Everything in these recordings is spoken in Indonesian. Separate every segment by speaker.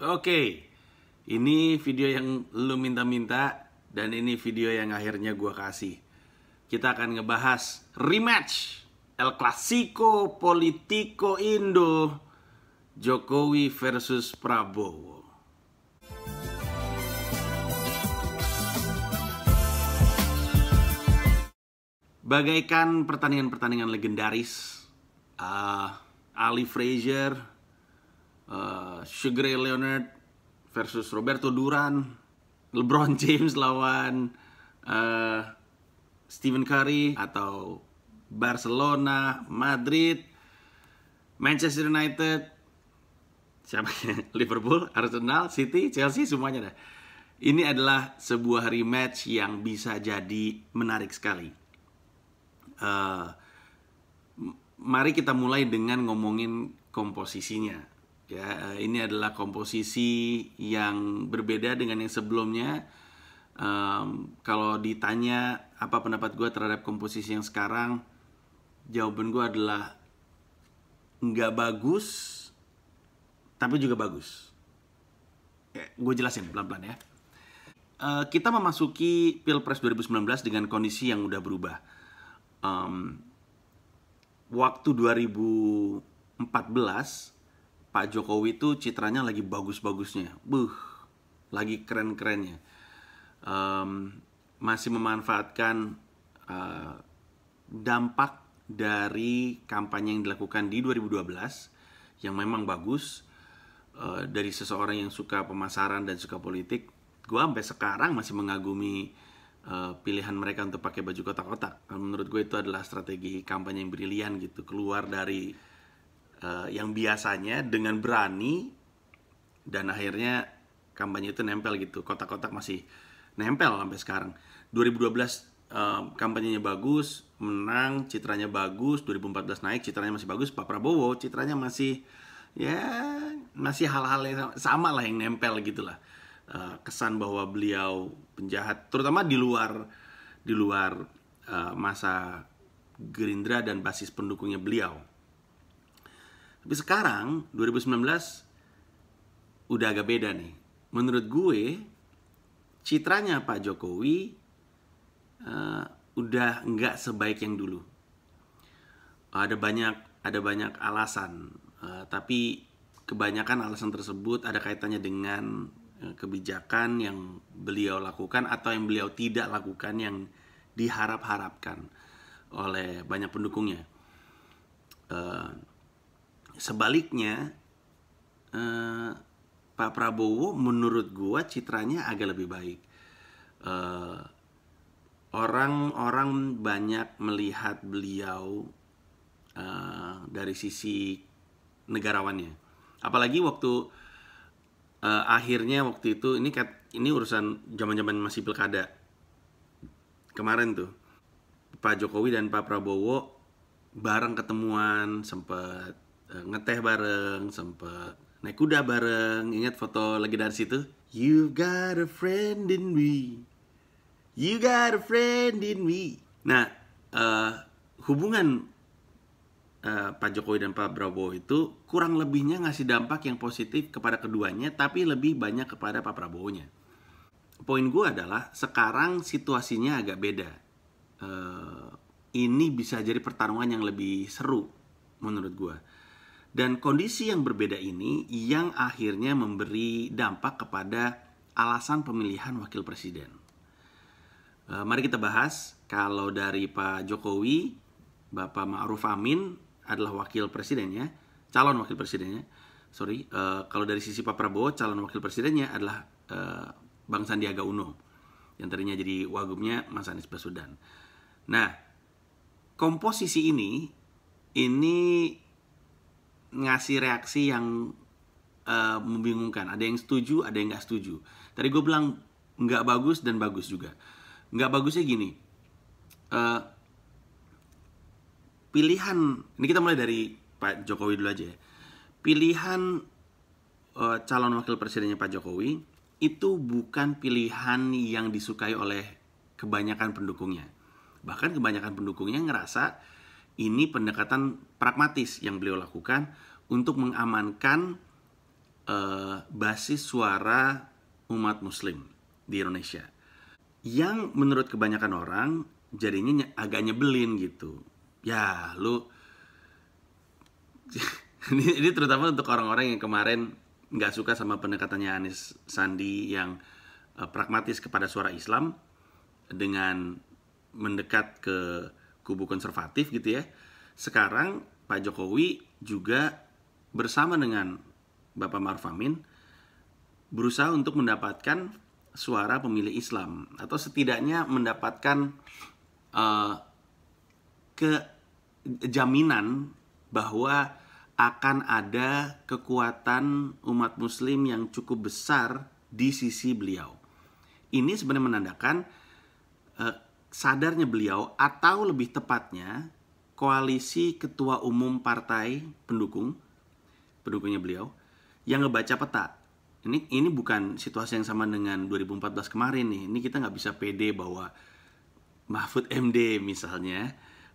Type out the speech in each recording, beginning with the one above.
Speaker 1: Oke, ini video yang lu minta-minta dan ini video yang akhirnya gue kasih. Kita akan ngebahas rematch El Clasico Politico Indo Jokowi versus Prabowo. Bagaikan pertandingan-pertandingan legendaris, uh, Ali Frazier uh, Leonard versus Roberto Duran, LeBron James lawan uh, Stephen Curry atau Barcelona, Madrid, Manchester United, siapa ya? Liverpool, Arsenal, City, Chelsea semuanya dah. Ini adalah sebuah rematch yang bisa jadi menarik sekali. Uh, mari kita mulai dengan ngomongin komposisinya ya eh, ini adalah komposisi yang berbeda dengan yang sebelumnya um, kalau ditanya apa pendapat gue terhadap komposisi yang sekarang jawaban gue adalah nggak bagus tapi juga bagus ya, gue jelasin pelan-pelan ya uh, kita memasuki pilpres 2019 dengan kondisi yang udah berubah um, waktu 2014 Pak Jokowi itu citranya lagi bagus-bagusnya, buh, lagi keren-kerennya, um, masih memanfaatkan uh, dampak dari kampanye yang dilakukan di 2012 yang memang bagus uh, dari seseorang yang suka pemasaran dan suka politik, gue sampai sekarang masih mengagumi uh, pilihan mereka untuk pakai baju kotak-kotak. Menurut gue itu adalah strategi kampanye yang brilian gitu, keluar dari uh, yang biasanya dengan berani dan akhirnya kampanye itu nempel gitu kotak-kotak masih nempel sampai sekarang 2012 uh, eh, kampanyenya bagus menang citranya bagus 2014 naik citranya masih bagus Pak Prabowo citranya masih ya masih hal-hal yang sama, sama lah yang nempel gitulah uh, eh, kesan bahwa beliau penjahat terutama di luar di luar uh, masa Gerindra dan basis pendukungnya beliau tapi sekarang 2019 udah agak beda nih. Menurut gue citranya Pak Jokowi uh, udah nggak sebaik yang dulu. Ada banyak ada banyak alasan, uh, tapi kebanyakan alasan tersebut ada kaitannya dengan eh, kebijakan yang beliau lakukan atau yang beliau tidak lakukan yang diharap-harapkan oleh banyak pendukungnya sebaliknya eh, Pak Prabowo menurut gua citranya agak lebih baik. Eh, orang-orang eh, banyak melihat beliau eh, dari sisi negarawannya. Apalagi waktu eh, akhirnya waktu itu ini ini urusan zaman-zaman masih pilkada kemarin tuh Pak Jokowi dan Pak Prabowo bareng ketemuan sempat Eh, ngeteh bareng, sempet naik kuda bareng. Ingat foto lagi dari situ? You got a friend in me. You got a friend in me. Nah, uh, hubungan uh, Pak Jokowi dan Pak Prabowo itu kurang lebihnya ngasih dampak yang positif kepada keduanya, tapi lebih banyak kepada Pak Prabowo-nya. Poin gue adalah sekarang situasinya agak beda. Uh, ini bisa jadi pertarungan yang lebih seru menurut gue. Dan kondisi yang berbeda ini yang akhirnya memberi dampak kepada alasan pemilihan wakil presiden. E, mari kita bahas kalau dari Pak Jokowi, Bapak Ma'ruf Amin adalah wakil presidennya, calon wakil presidennya. Sorry, e, kalau dari sisi Pak Prabowo calon wakil presidennya adalah e, Bang Sandiaga Uno yang tadinya jadi wagumnya Mas Anies Baswedan. Nah, komposisi ini ini ngasih reaksi yang uh, membingungkan. Ada yang setuju, ada yang nggak setuju. Tadi gue bilang nggak bagus dan bagus juga. Nggak bagusnya gini. Uh, pilihan, ini kita mulai dari Pak Jokowi dulu aja ya. Pilihan uh, calon wakil presidennya Pak Jokowi itu bukan pilihan yang disukai oleh kebanyakan pendukungnya. Bahkan kebanyakan pendukungnya ngerasa ini pendekatan pragmatis yang beliau lakukan untuk mengamankan uh, basis suara umat Muslim di Indonesia. Yang menurut kebanyakan orang jadinya agak nyebelin gitu. Ya, lu ini, ini terutama untuk orang-orang yang kemarin nggak suka sama pendekatannya Anies Sandi yang uh, pragmatis kepada suara Islam dengan mendekat ke kubu konservatif gitu ya. Sekarang Pak Jokowi juga bersama dengan Bapak Maruf Amin berusaha untuk mendapatkan suara pemilih Islam atau setidaknya mendapatkan uh, eh, ke jaminan bahwa akan ada kekuatan umat muslim yang cukup besar di sisi beliau. Ini sebenarnya menandakan eh, sadarnya beliau atau lebih tepatnya koalisi ketua umum partai pendukung pendukungnya beliau yang ngebaca peta. Ini ini bukan situasi yang sama dengan 2014 kemarin nih. Ini kita nggak bisa pede bahwa Mahfud MD misalnya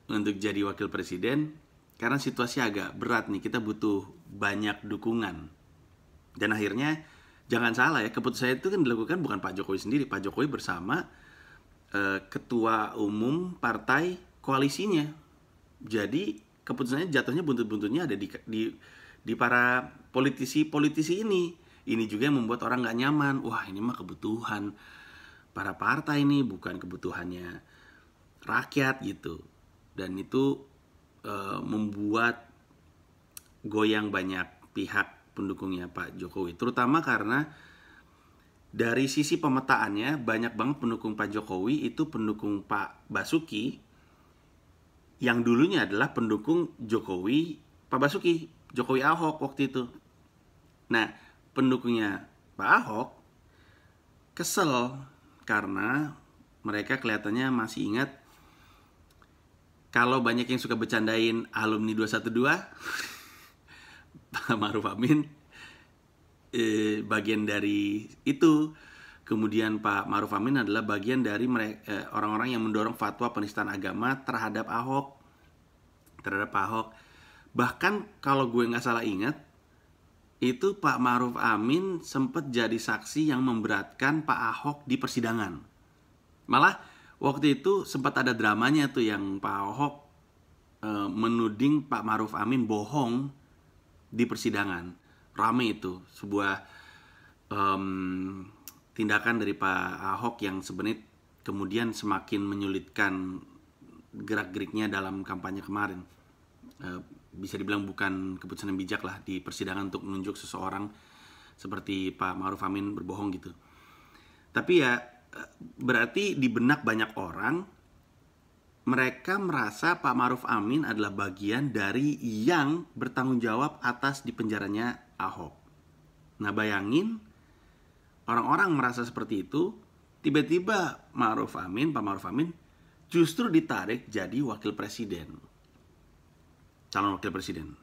Speaker 1: untuk jadi wakil presiden karena situasi agak berat nih. Kita butuh banyak dukungan. Dan akhirnya jangan salah ya keputusan itu kan dilakukan bukan Pak Jokowi sendiri. Pak Jokowi bersama Eh, ketua umum partai koalisinya. Jadi keputusannya jatuhnya buntut-buntutnya ada di, di di para politisi-politisi ini. Ini juga yang membuat orang nggak nyaman. Wah ini mah kebutuhan para partai ini bukan kebutuhannya rakyat gitu. Dan itu e, membuat goyang banyak pihak pendukungnya Pak Jokowi, terutama karena dari sisi pemetaannya banyak banget pendukung Pak Jokowi itu pendukung Pak Basuki yang dulunya adalah pendukung Jokowi Pak Basuki Jokowi Ahok waktu itu nah pendukungnya Pak Ahok kesel karena mereka kelihatannya masih ingat kalau banyak yang suka bercandain alumni 212 Pak Maruf Amin eh, bagian dari itu. Kemudian Pak Maruf Amin adalah bagian dari eh, orang-orang eh, yang mendorong fatwa penistaan agama terhadap Ahok, terhadap Ahok. Bahkan kalau gue nggak salah ingat, itu Pak Maruf Amin sempat jadi saksi yang memberatkan Pak Ahok di persidangan. Malah waktu itu sempat ada dramanya tuh yang Pak Ahok eh, menuding Pak Maruf Amin bohong di persidangan rame itu sebuah um, tindakan dari Pak Ahok yang sebenarnya kemudian semakin menyulitkan gerak-geriknya dalam kampanye kemarin. Uh, bisa dibilang bukan keputusan yang bijak lah di persidangan untuk menunjuk seseorang seperti Pak Maruf Amin berbohong gitu. Tapi ya eh, berarti di benak banyak orang mereka merasa Pak Maruf Amin adalah bagian dari yang bertanggung jawab atas dipenjaranya Ahok. Nah bayangin, orang-orang merasa seperti itu, tiba-tiba Maruf Amin, Pak Maruf Amin justru ditarik jadi wakil presiden. Calon wakil presiden.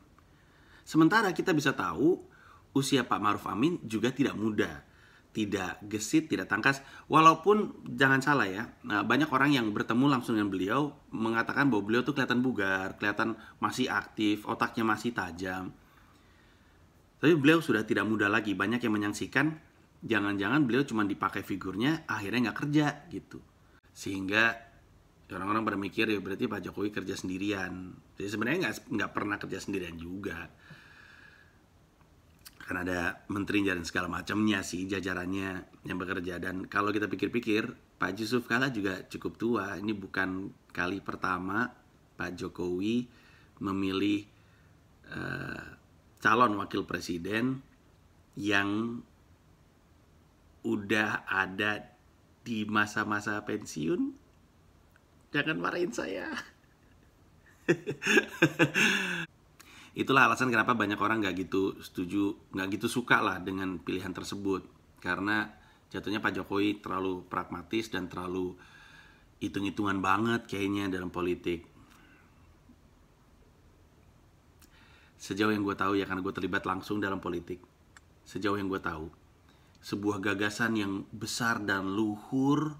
Speaker 1: Sementara kita bisa tahu, usia Pak Maruf Amin juga tidak muda tidak gesit, tidak tangkas. Walaupun jangan salah ya, nah, banyak orang yang bertemu langsung dengan beliau mengatakan bahwa beliau tuh kelihatan bugar, kelihatan masih aktif, otaknya masih tajam. Tapi beliau sudah tidak muda lagi. Banyak yang menyaksikan, jangan-jangan beliau cuma dipakai figurnya, akhirnya nggak kerja gitu. Sehingga orang-orang pada mikir ya berarti Pak Jokowi kerja sendirian. Jadi sebenarnya nggak nggak pernah kerja sendirian juga kan ada menteri dan segala macamnya sih jajarannya yang bekerja dan kalau kita pikir-pikir Pak Yusuf Kala juga cukup tua ini bukan kali pertama Pak Jokowi memilih uh, calon wakil presiden yang udah ada di masa-masa pensiun jangan marahin saya itulah alasan kenapa banyak orang nggak gitu setuju nggak gitu suka lah dengan pilihan tersebut karena jatuhnya Pak Jokowi terlalu pragmatis dan terlalu hitung-hitungan banget kayaknya dalam politik sejauh yang gue tahu ya karena gue terlibat langsung dalam politik sejauh yang gue tahu sebuah gagasan yang besar dan luhur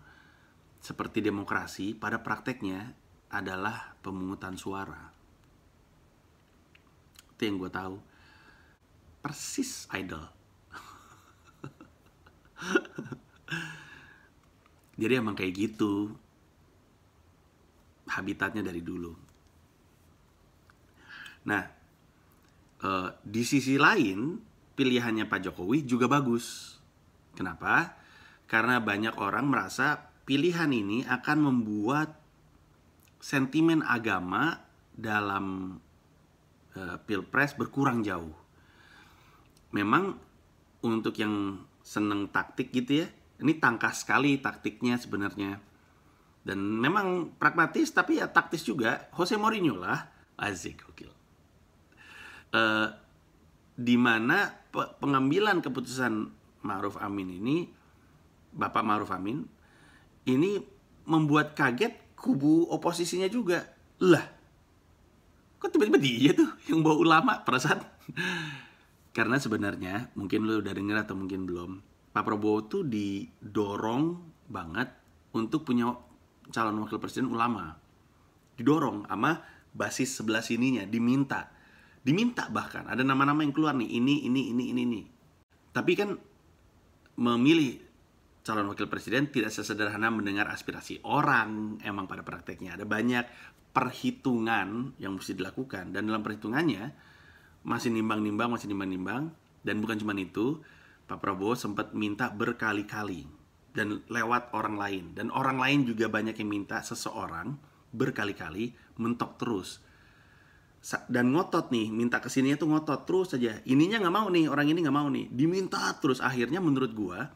Speaker 1: seperti demokrasi pada prakteknya adalah pemungutan suara itu yang gue tahu persis idol jadi emang kayak gitu habitatnya dari dulu nah eh, di sisi lain pilihannya Pak Jokowi juga bagus kenapa karena banyak orang merasa pilihan ini akan membuat sentimen agama dalam Eh, pilpres berkurang jauh. Memang untuk yang seneng taktik gitu ya, ini tangkas sekali taktiknya sebenarnya. Dan memang pragmatis tapi ya taktis juga. Jose Mourinho lah, azik gokil. Uh, di mana pe pengambilan keputusan Ma'ruf Amin ini, Bapak Ma'ruf Amin, ini membuat kaget kubu oposisinya juga. Lah, kok tiba-tiba dia tuh yang bawa ulama perasaan karena sebenarnya mungkin lo udah denger atau mungkin belum Pak Prabowo tuh didorong banget untuk punya calon wakil presiden ulama didorong sama basis sebelah sininya diminta diminta bahkan ada nama-nama yang keluar nih ini ini ini ini ini tapi kan memilih calon wakil presiden tidak sesederhana mendengar aspirasi orang. Emang pada prakteknya ada banyak perhitungan yang mesti dilakukan dan dalam perhitungannya masih nimbang-nimbang, masih nimbang-nimbang dan bukan cuma itu, Pak Prabowo sempat minta berkali-kali dan lewat orang lain dan orang lain juga banyak yang minta seseorang berkali-kali mentok terus dan ngotot nih minta kesini, tuh ngotot terus saja, ininya nggak mau nih orang ini nggak mau nih diminta terus akhirnya menurut gua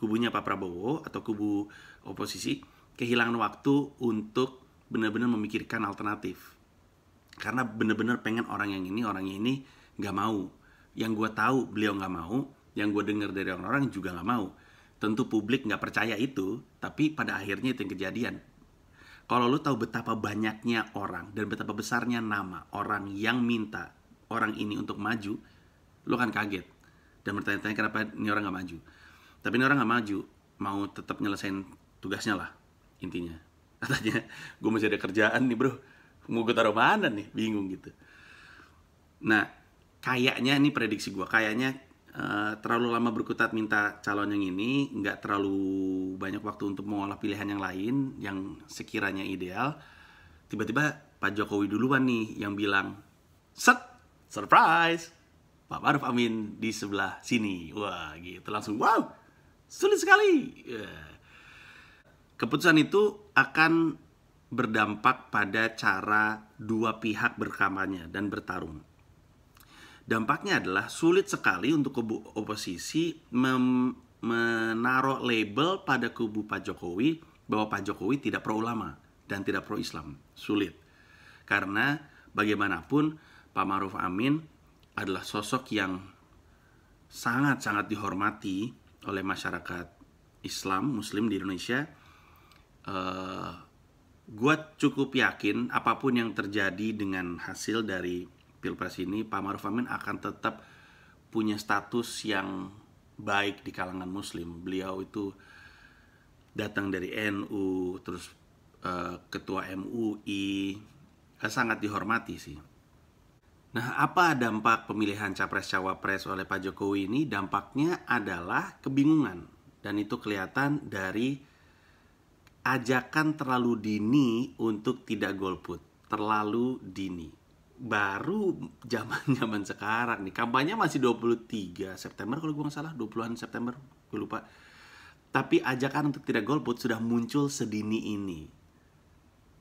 Speaker 1: kubunya Pak Prabowo atau kubu oposisi kehilangan waktu untuk benar-benar memikirkan alternatif karena benar-benar pengen orang yang ini orang yang ini nggak mau yang gue tahu beliau nggak mau yang gue dengar dari orang-orang juga nggak mau tentu publik nggak percaya itu tapi pada akhirnya itu yang kejadian kalau lo tahu betapa banyaknya orang dan betapa besarnya nama orang yang minta orang ini untuk maju, lo akan kaget dan bertanya-tanya kenapa ini orang nggak maju tapi ini orang nggak maju mau tetap nyelesain tugasnya lah intinya katanya gue masih ada kerjaan nih bro mau gue taruh mana nih bingung gitu nah kayaknya ini prediksi gue kayaknya Uh, terlalu lama berkutat minta calon yang ini, nggak terlalu banyak waktu untuk mengolah pilihan yang lain yang sekiranya ideal. Tiba-tiba Pak Jokowi duluan nih yang bilang, set, surprise, Pak Maruf Amin di sebelah sini. Wah gitu langsung, wow, Sulit sekali. Ya. Keputusan itu akan berdampak pada cara dua pihak berkampanye dan bertarung. Dampaknya adalah sulit sekali untuk kubu oposisi mem menaruh label pada kubu Pak Jokowi bahwa Pak Jokowi tidak pro ulama dan tidak pro Islam. Sulit. Karena bagaimanapun Pak Maruf Amin adalah sosok yang sangat-sangat dihormati oleh masyarakat Islam Muslim di Indonesia, uh, eh, gue cukup yakin apapun yang terjadi dengan hasil dari pilpres ini, Pak Maruf Amin akan tetap punya status yang baik di kalangan Muslim. Beliau itu datang dari NU, terus uh, ketua MUI, sangat dihormati sih. Nah, apa dampak pemilihan capres-cawapres oleh Pak Jokowi ini? Dampaknya adalah kebingungan, dan itu kelihatan dari ajakan terlalu dini untuk tidak golput, terlalu dini. Baru zaman-zaman sekarang nih, kampanye masih 23 September kalau gue nggak salah, 20-an September, gue lupa. Tapi ajakan untuk tidak golput sudah muncul sedini ini.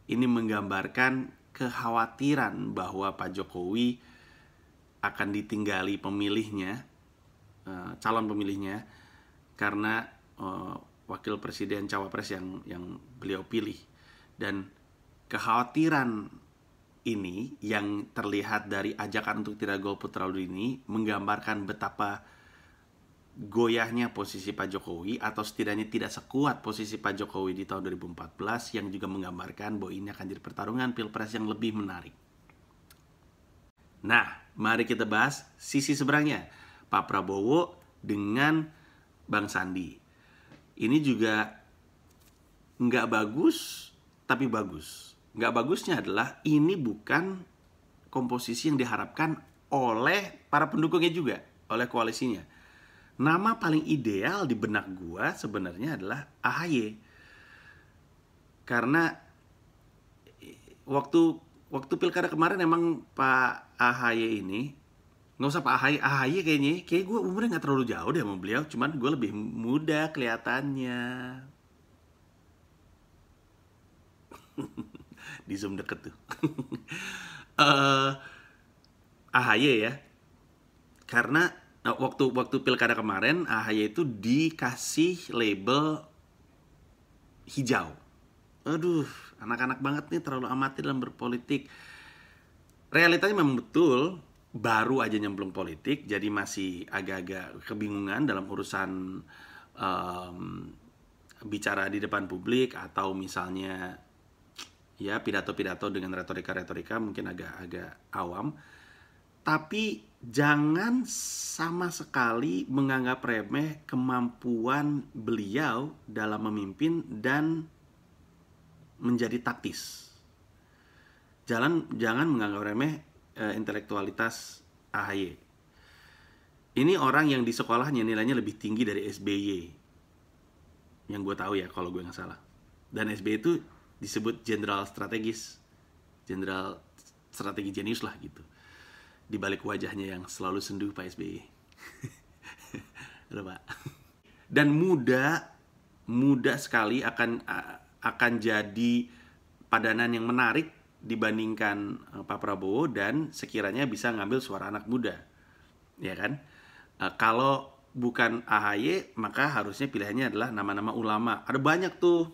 Speaker 1: Ini menggambarkan kekhawatiran bahwa Pak Jokowi akan ditinggali pemilihnya, eh, calon pemilihnya, karena eh, wakil presiden cawapres yang yang beliau pilih dan kekhawatiran ini yang terlihat dari ajakan untuk tidak golput terlalu ini menggambarkan betapa goyahnya posisi Pak Jokowi atau setidaknya tidak sekuat posisi Pak Jokowi di tahun 2014 yang juga menggambarkan bahwa ini akan jadi pertarungan pilpres yang lebih menarik. Nah, mari kita bahas sisi seberangnya. Pak Prabowo dengan Bang Sandi. Ini juga nggak bagus, tapi bagus. Nggak bagusnya adalah ini bukan komposisi yang diharapkan oleh para pendukungnya juga, oleh koalisinya nama paling ideal di benak gua sebenarnya adalah AHY. Karena waktu waktu pilkada kemarin emang Pak AHY ini nggak usah Pak AHY, AHY kayaknya, kayak gue umurnya nggak terlalu jauh deh sama beliau, cuman gue lebih muda kelihatannya. di zoom deket tuh. uh, eh, AHY ya, karena Nah, waktu waktu pilkada kemarin AHY itu dikasih label hijau. Aduh, anak-anak banget nih terlalu amati dalam berpolitik. Realitanya memang betul baru aja nyemplung politik, jadi masih agak-agak kebingungan dalam urusan um, bicara di depan publik atau misalnya ya pidato-pidato dengan retorika-retorika mungkin agak-agak awam. Tapi jangan sama sekali menganggap remeh kemampuan beliau dalam memimpin dan menjadi taktis. jalan jangan menganggap remeh e, intelektualitas AHY. Ini orang yang di sekolahnya nilainya lebih tinggi dari SBY. Yang gue tahu ya kalau gue nggak salah. Dan SBY itu disebut jenderal strategis, jenderal strategi jenius lah gitu di balik wajahnya yang selalu sendu Pak SBY. Halo Pak. Dan muda, muda sekali akan akan jadi padanan yang menarik dibandingkan eh, Pak Prabowo dan sekiranya bisa ngambil suara anak muda, ya kan? Eh, kalau bukan AHY, maka harusnya pilihannya adalah nama-nama ulama. Ada banyak tuh.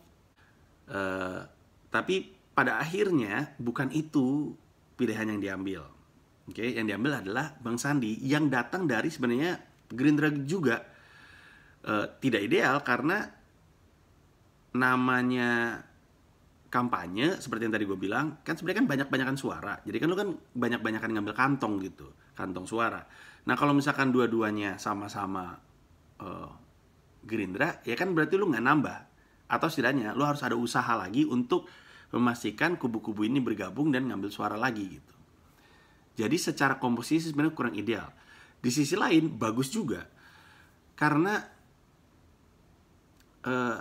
Speaker 1: Eh, tapi pada akhirnya bukan itu pilihan yang diambil Oke, okay, yang diambil adalah Bang Sandi yang datang dari sebenarnya Gerindra juga uh, tidak ideal karena namanya kampanye seperti yang tadi gue bilang kan sebenarnya kan banyak banyakan suara jadi kan lu kan banyak banyakan ngambil kantong gitu kantong suara nah kalau misalkan dua-duanya sama-sama uh, Gerindra ya kan berarti lu nggak nambah atau setidaknya lu harus ada usaha lagi untuk memastikan kubu-kubu ini bergabung dan ngambil suara lagi gitu jadi secara komposisi sebenarnya kurang ideal. Di sisi lain bagus juga karena eh,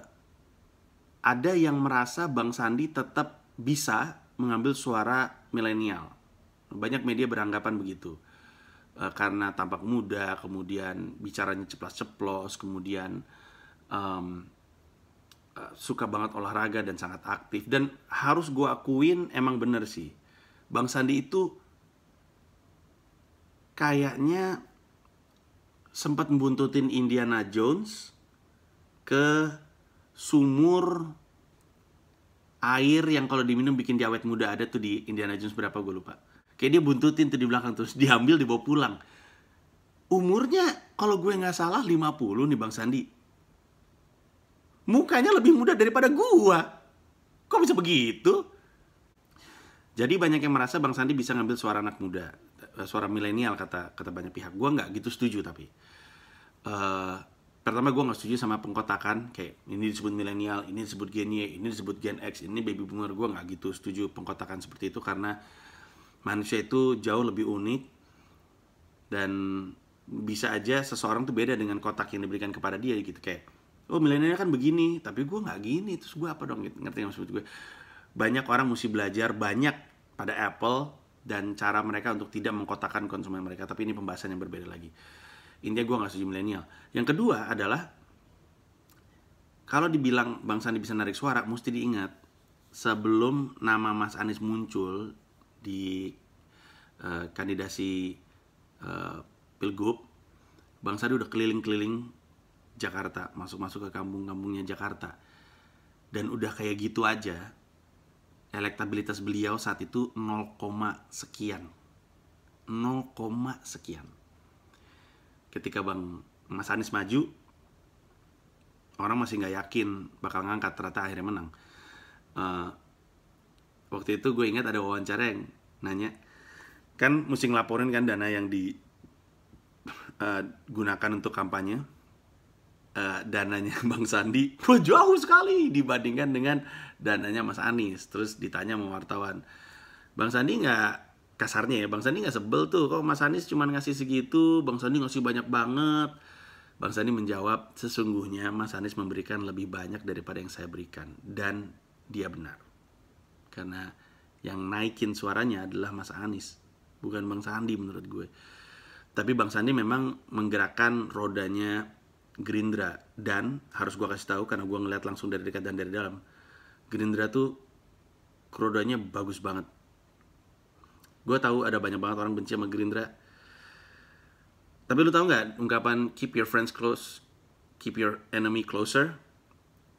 Speaker 1: ada yang merasa Bang Sandi tetap bisa mengambil suara milenial. Banyak media beranggapan begitu eh, karena tampak muda, kemudian bicaranya ceplos ceplos kemudian um, suka banget olahraga dan sangat aktif dan harus gue akuin emang bener sih Bang Sandi itu kayaknya sempat membuntutin Indiana Jones ke sumur air yang kalau diminum bikin dia awet muda ada tuh di Indiana Jones berapa gue lupa. Kayak dia buntutin tuh di belakang terus diambil dibawa pulang. Umurnya kalau gue nggak salah 50 nih Bang Sandi. Mukanya lebih muda daripada gua. Kok bisa begitu? Jadi banyak yang merasa Bang Sandi bisa ngambil suara anak muda. Eh, suara milenial kata kata banyak pihak gue nggak gitu setuju tapi uh, pertama gue nggak setuju sama pengkotakan kayak ini disebut milenial ini disebut gen Y ini disebut gen X ini baby boomer gue nggak gitu setuju pengkotakan seperti itu karena manusia itu jauh lebih unik dan bisa aja seseorang tuh beda dengan kotak yang diberikan kepada dia gitu kayak oh milenial kan begini tapi gue nggak gini terus gue apa dong ngerti nggak maksud gue banyak orang mesti belajar banyak pada Apple dan cara mereka untuk tidak mengkotakkan konsumen mereka. Tapi ini pembahasan yang berbeda lagi. Intinya gue nggak setuju milenial. Yang kedua adalah kalau dibilang Bang Sandi bisa narik suara, mesti diingat sebelum nama Mas Anies muncul di uh, kandidasi uh, pilgub, Bang Sandi udah keliling-keliling Jakarta, masuk-masuk ke kampung-kampungnya Jakarta, dan udah kayak gitu aja elektabilitas beliau saat itu 0, sekian. 0, sekian. Ketika Bang Mas Anies maju, orang masih nggak yakin bakal ngangkat, ternyata akhirnya menang. Uh, waktu itu gue ingat ada wawancara yang nanya, kan musim ngelaporin kan dana yang digunakan eh, untuk kampanye uh, dananya Bang Sandi jauh sekali dibandingkan dengan dananya Mas Anies. Terus ditanya sama wartawan, Bang Sandi nggak kasarnya ya, Bang Sandi nggak sebel tuh, kok Mas Anies cuma ngasih segitu, Bang Sandi ngasih banyak banget. Bang Sandi menjawab, sesungguhnya Mas Anies memberikan lebih banyak daripada yang saya berikan. Dan dia benar. Karena yang naikin suaranya adalah Mas Anies, bukan Bang Sandi menurut gue. Tapi Bang Sandi memang menggerakkan rodanya Gerindra dan harus gue kasih tahu karena gue ngeliat langsung dari dekat dan dari dalam Gerindra tuh kerodanya bagus banget gue tahu ada banyak banget orang benci sama Gerindra tapi lu tahu nggak ungkapan keep your friends close keep your enemy closer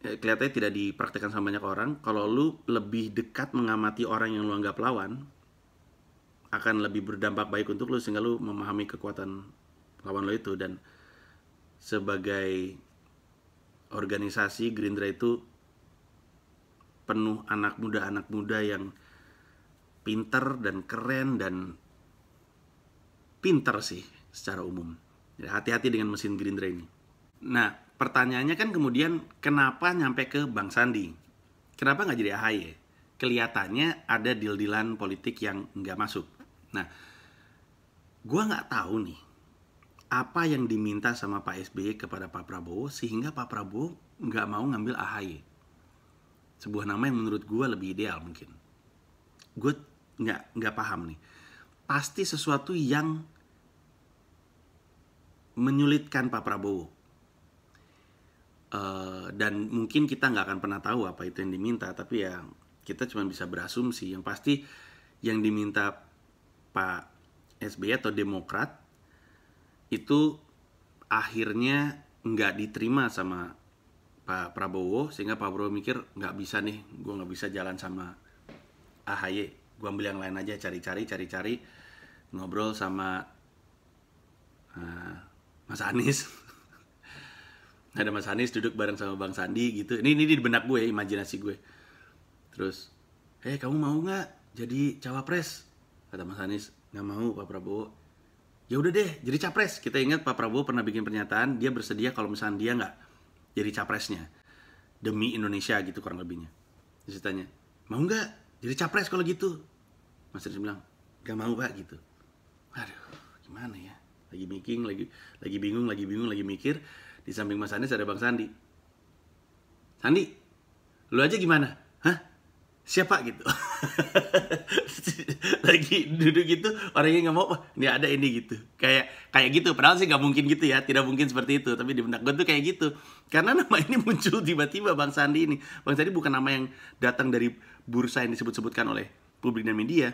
Speaker 1: ya, kelihatannya tidak dipraktekkan sama banyak orang kalau lu lebih dekat mengamati orang yang lu anggap lawan akan lebih berdampak baik untuk lu sehingga lu memahami kekuatan lawan lo itu dan sebagai organisasi Gerindra itu penuh anak muda-anak muda yang pinter dan keren dan pinter sih secara umum. Jadi hati-hati dengan mesin Gerindra ini. Nah, pertanyaannya kan kemudian kenapa nyampe ke Bang Sandi? Kenapa nggak jadi AHY? Kelihatannya ada deal-dealan politik yang nggak masuk. Nah, gue nggak tahu nih apa yang diminta sama Pak SBY kepada Pak Prabowo sehingga Pak Prabowo nggak mau ngambil AHY. Sebuah nama yang menurut gue lebih ideal mungkin. Gue nggak nggak paham nih. Pasti sesuatu yang menyulitkan Pak Prabowo. Uh, dan mungkin kita nggak akan pernah tahu apa itu yang diminta, tapi ya kita cuma bisa berasumsi. Yang pasti yang diminta Pak SBY atau Demokrat itu akhirnya nggak diterima sama Pak Prabowo sehingga Pak Prabowo mikir nggak bisa nih gue nggak bisa jalan sama AHY gue ambil yang lain aja cari-cari cari-cari ngobrol sama uh, Mas Anies ada Mas Anies duduk bareng sama Bang Sandi gitu ini ini di benak gue ya, imajinasi gue terus eh hey, kamu mau nggak jadi cawapres kata Mas Anies nggak mau Pak Prabowo ya udah deh jadi capres kita ingat Pak Prabowo pernah bikin pernyataan dia bersedia kalau misalnya dia nggak jadi capresnya demi Indonesia gitu kurang lebihnya terus ditanya mau nggak jadi capres kalau gitu Mas Rizky bilang nggak mau pak gitu aduh gimana ya lagi mikir lagi lagi bingung lagi bingung lagi mikir di samping Mas Anies ada Bang Sandi Sandi lu aja gimana hah siapa gitu lagi duduk gitu orangnya nggak mau ini ada ini gitu kayak kayak gitu padahal sih nggak mungkin gitu ya tidak mungkin seperti itu tapi di benak gue tuh kayak gitu karena nama ini muncul tiba-tiba bang Sandi ini bang Sandi bukan nama yang datang dari bursa yang disebut-sebutkan oleh publik dan media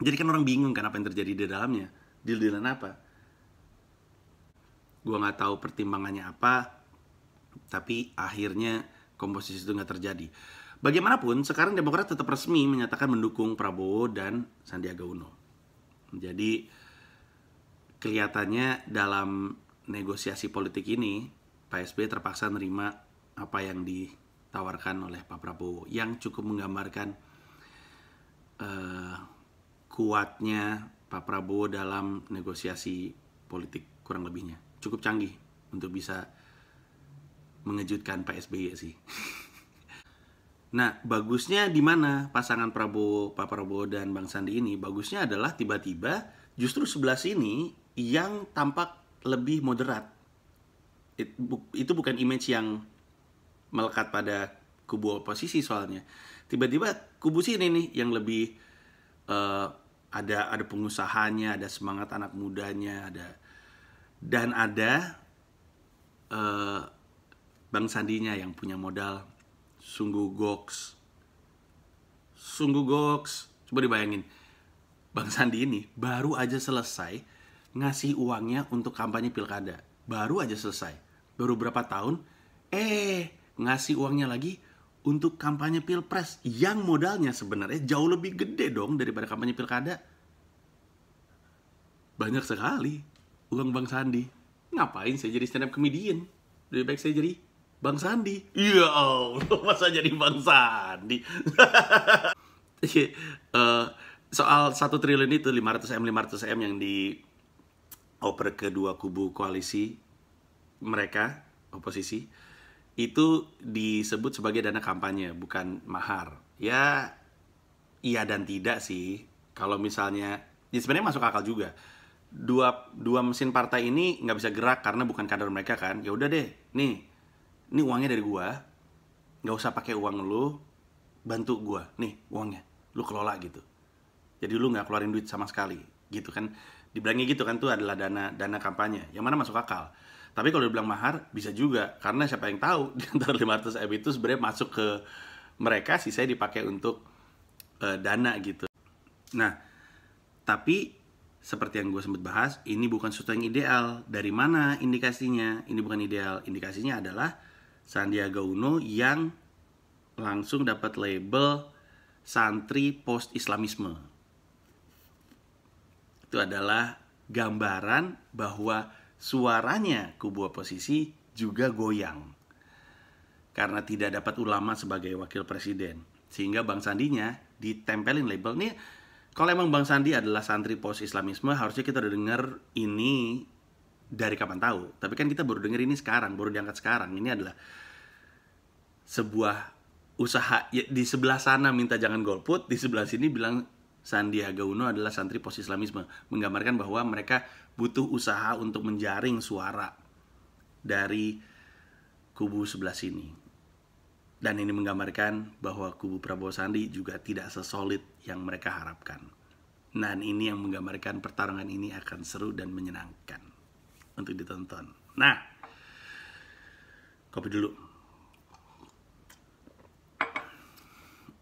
Speaker 1: jadi kan orang bingung kan apa yang terjadi di dalamnya deal dealan apa gue nggak tahu pertimbangannya apa tapi akhirnya komposisi itu nggak terjadi Bagaimanapun, sekarang Demokrat tetap resmi menyatakan mendukung Prabowo dan Sandiaga Uno. Jadi, kelihatannya dalam negosiasi politik ini, Pak SBY terpaksa nerima apa yang ditawarkan oleh Pak Prabowo, yang cukup menggambarkan uh, kuatnya Pak Prabowo dalam negosiasi politik kurang lebihnya. Cukup canggih untuk bisa mengejutkan Pak SBY sih. Nah, bagusnya di mana pasangan Prabowo, Pak Prabowo dan Bang Sandi ini? Bagusnya adalah tiba-tiba justru sebelah sini yang tampak lebih moderat. It, bu, itu bukan image yang melekat pada kubu oposisi soalnya. Tiba-tiba kubu sini nih yang lebih uh, ada ada pengusahanya, ada semangat anak mudanya, ada dan ada uh, Bang Sandinya yang punya modal sungguh goks. Sungguh goks. Coba dibayangin. Bang Sandi ini baru aja selesai ngasih uangnya untuk kampanye pilkada. Baru aja selesai. Baru berapa tahun, eh ngasih uangnya lagi untuk kampanye pilpres yang modalnya sebenarnya jauh lebih gede dong daripada kampanye pilkada. Banyak sekali uang Bang Sandi. Ngapain saya jadi stand up comedian? Lebih baik saya jadi Bang Sandi. Iya Allah, masa jadi Bang Sandi? Iya, eh, soal satu triliun itu 500 M 500 M yang di oper kedua kubu koalisi mereka oposisi itu disebut sebagai dana kampanye bukan mahar ya iya dan tidak sih kalau misalnya ya sebenarnya masuk akal juga dua dua mesin partai ini nggak bisa gerak karena bukan kader mereka kan ya udah deh nih ini uangnya dari gua, nggak usah pakai uang lu bantu gua. nih uangnya lu kelola gitu jadi lu nggak keluarin duit sama sekali gitu kan dibilangnya gitu kan tuh adalah dana dana kampanye yang mana masuk akal tapi kalau dibilang mahar bisa juga karena siapa yang tahu di antara 500 M itu sebenarnya masuk ke mereka sih saya dipakai untuk e, dana gitu nah tapi seperti yang gue sempat bahas ini bukan sesuatu yang ideal dari mana indikasinya ini bukan ideal indikasinya adalah Sandiaga Uno yang langsung dapat label santri post Islamisme. Itu adalah gambaran bahwa suaranya kubu oposisi juga goyang karena tidak dapat ulama sebagai wakil presiden sehingga Bang Sandinya ditempelin label ini kalau emang Bang Sandi adalah santri post Islamisme harusnya kita udah dengar ini dari kapan tahu tapi kan kita baru denger ini sekarang baru diangkat sekarang ini adalah sebuah usaha ya, di sebelah sana minta jangan golput di sebelah sini bilang Sandiaga Uno adalah santri pos Islamisme menggambarkan bahwa mereka butuh usaha untuk menjaring suara dari kubu sebelah sini dan ini menggambarkan bahwa kubu Prabowo Sandi juga tidak sesolid yang mereka harapkan. Nah, ini yang menggambarkan pertarungan ini akan seru dan menyenangkan untuk ditonton. Nah, kopi dulu.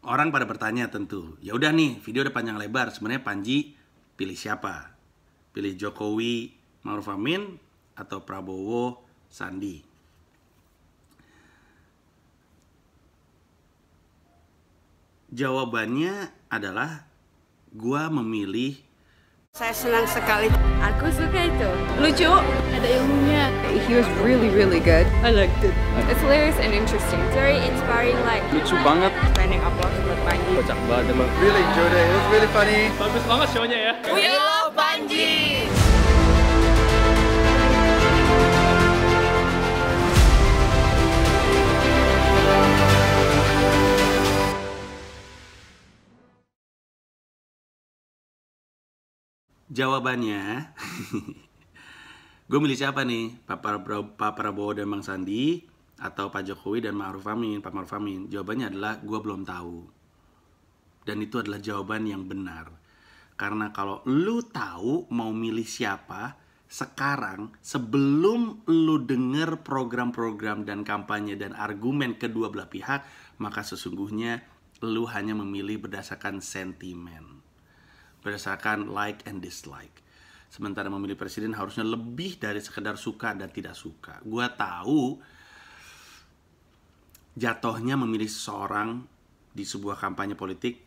Speaker 1: Orang pada bertanya tentu, ya udah nih video udah panjang lebar, sebenarnya Panji pilih siapa? Pilih Jokowi, Maruf Amin, atau Prabowo, Sandi? Jawabannya adalah gua memilih saya senang sekali. Aku suka itu. Lucu ada ilmunya. He was really really good. I liked it. It's hilarious and interesting. It's very inspiring like. Lucu banget. Spending up waktu buat Panji. Kocak banget emang. Really enjoyed it. It was really funny. Bagus banget shownya ya. We love Panji. Jawabannya gue milih siapa nih Pak Prabowo, Pak Prabowo dan Bang Sandi atau Pak Jokowi dan Ma'ruf Amin Pak Ma'ruf Amin jawabannya adalah gue belum tahu dan itu adalah jawaban yang benar karena kalau lu tahu mau milih siapa sekarang sebelum lu denger program-program dan kampanye dan argumen kedua belah pihak maka sesungguhnya lu hanya memilih berdasarkan sentimen berdasarkan like and dislike sementara memilih presiden harusnya lebih dari sekedar suka dan tidak suka. Gua tahu jatuhnya memilih seorang di sebuah kampanye politik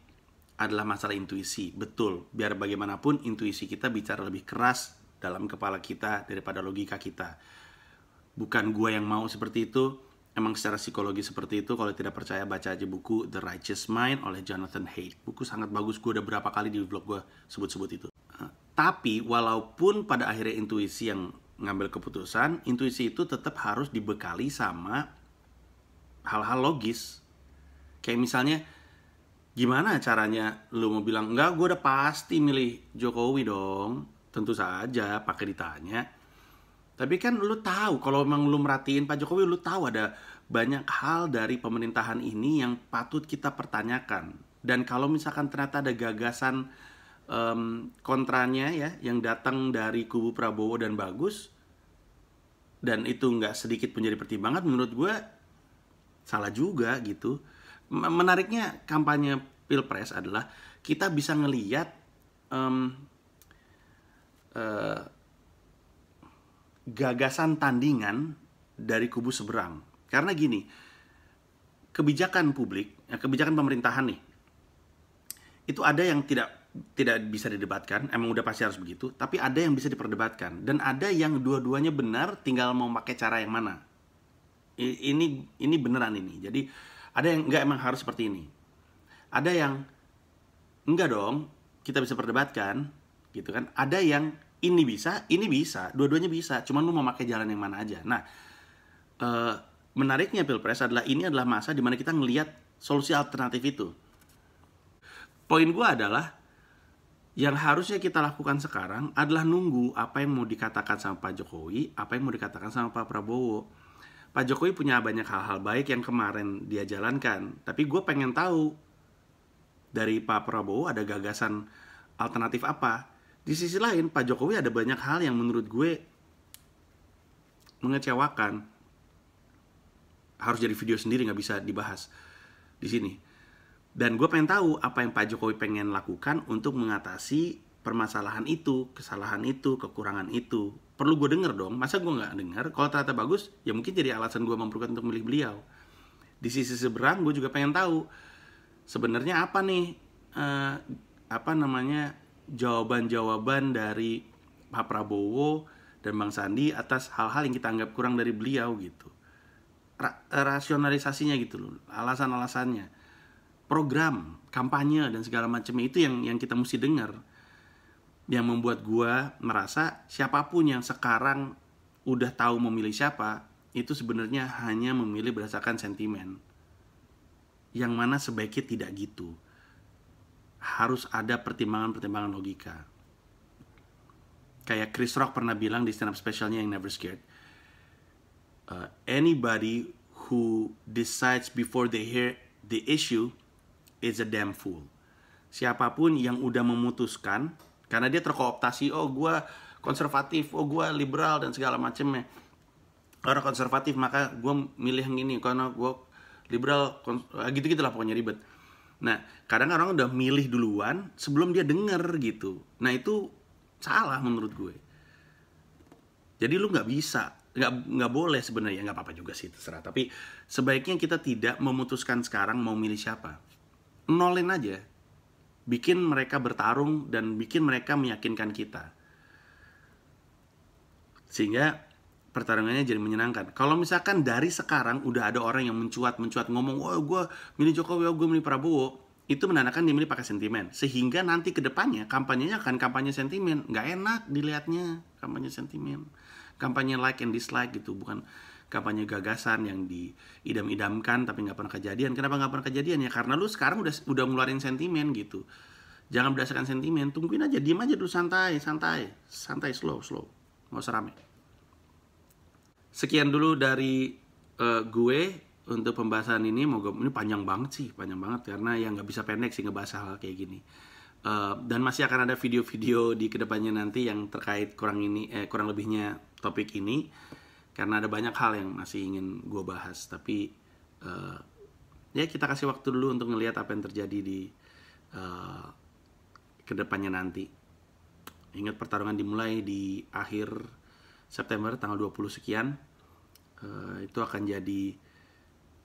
Speaker 1: adalah masalah intuisi. Betul, biar bagaimanapun intuisi kita bicara lebih keras dalam kepala kita daripada logika kita. Bukan gua yang mau seperti itu, emang secara psikologi seperti itu kalau tidak percaya baca aja buku The Righteous Mind oleh Jonathan Haidt buku sangat bagus gue udah berapa kali di vlog gue sebut-sebut itu tapi walaupun pada akhirnya intuisi yang ngambil keputusan, intuisi itu tetap harus dibekali sama hal-hal logis. Kayak misalnya gimana caranya lu mau bilang enggak gue udah pasti milih Jokowi dong tentu saja pakai ditanya tapi kan lu tahu kalau memang lu merhatiin Pak Jokowi lu tahu ada banyak hal dari pemerintahan ini yang patut kita pertanyakan dan kalau misalkan ternyata ada gagasan um, kontranya ya yang datang dari kubu Prabowo dan Bagus dan itu nggak sedikit pun menjadi pertimbangan menurut gue salah juga gitu menariknya kampanye pilpres adalah kita bisa ngeliat um, uh, gagasan tandingan dari kubu seberang karena gini kebijakan publik eh, kebijakan pemerintahan nih itu ada yang tidak tidak bisa didebatkan, emang udah pasti harus begitu, tapi ada yang bisa diperdebatkan dan ada yang dua-duanya benar, tinggal mau pakai cara yang mana. Ini ini beneran ini. Jadi ada yang nggak emang harus seperti ini. Ada yang enggak dong, kita bisa perdebatkan, gitu kan. Ada yang ini bisa, ini bisa, dua-duanya bisa, cuman lu mau pakai jalan yang mana aja. Nah, e, menariknya Pilpres adalah ini adalah masa dimana kita ngelihat solusi alternatif itu. Poin gue adalah yang harusnya kita lakukan sekarang adalah nunggu apa yang mau dikatakan sama Pak Jokowi, apa yang mau dikatakan sama Pak Prabowo. Pak Jokowi punya banyak hal-hal baik yang kemarin dia jalankan, tapi gue pengen tahu dari Pak Prabowo ada gagasan alternatif apa. Di sisi lain, Pak Jokowi ada banyak hal yang menurut gue mengecewakan. Harus jadi video sendiri, nggak bisa dibahas di sini. Dan gue pengen tahu apa yang Pak Jokowi pengen lakukan untuk mengatasi permasalahan itu, kesalahan itu, kekurangan itu. Perlu gue denger dong, masa gue nggak denger? Kalau ternyata bagus, ya mungkin jadi alasan gue memperkuat untuk memilih beliau. Di sisi seberang, gue juga pengen tahu sebenarnya apa nih uh, apa namanya jawaban-jawaban dari Pak Prabowo dan Bang Sandi atas hal-hal yang kita anggap kurang dari beliau gitu. Ra rasionalisasinya gitu loh, alasan-alasannya program kampanye dan segala macamnya itu yang yang kita mesti dengar yang membuat gua merasa siapapun yang sekarang udah tahu memilih siapa itu sebenarnya hanya memilih berdasarkan sentimen yang mana sebaiknya tidak gitu harus ada pertimbangan-pertimbangan logika kayak Chris Rock pernah bilang di stand up specialnya yang Never Scared uh, anybody who decides before they hear the issue It's a damn fool. Siapapun yang udah memutuskan karena dia terkooptasi, oh gue konservatif, oh gue liberal dan segala macamnya. orang konservatif maka gue milih yang ini, karena gue liberal, eh, gitu-gitu lah pokoknya ribet. Nah, kadang orang udah milih duluan sebelum dia denger gitu. Nah itu salah menurut gue. Jadi lu nggak bisa, nggak nggak boleh sebenarnya nggak apa-apa juga sih terserah. Tapi sebaiknya kita tidak memutuskan sekarang mau milih siapa nolin aja bikin mereka bertarung dan bikin mereka meyakinkan kita sehingga pertarungannya jadi menyenangkan kalau misalkan dari sekarang udah ada orang yang mencuat mencuat ngomong oh gue milih Jokowi oh gue milih Prabowo itu menandakan dia milih pakai sentimen sehingga nanti kedepannya kampanyenya akan kampanye sentimen nggak enak dilihatnya kampanye sentimen kampanye like and dislike gitu bukan kampanye gagasan yang diidam-idamkan tapi nggak pernah kejadian kenapa nggak pernah kejadian ya karena lu sekarang udah udah ngeluarin sentimen gitu jangan berdasarkan sentimen tungguin aja diem aja dulu santai santai santai slow slow nggak usah rame sekian dulu dari uh, gue untuk pembahasan ini moga ini panjang banget sih panjang banget karena yang nggak bisa pendek sih ngebahas hal kayak gini uh, dan masih akan ada video-video di kedepannya nanti yang terkait kurang ini eh, kurang lebihnya topik ini karena ada banyak hal yang masih ingin gue bahas tapi uh, ya kita kasih waktu dulu untuk ngelihat apa yang terjadi di uh, kedepannya nanti ingat pertarungan dimulai di akhir September tanggal 20 sekian uh, itu akan jadi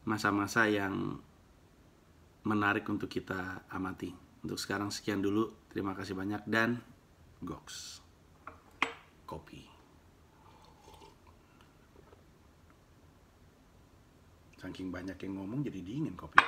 Speaker 1: masa-masa yang menarik untuk kita amati untuk sekarang sekian dulu terima kasih banyak dan goks kopi Saking banyak yang ngomong jadi dingin kopi.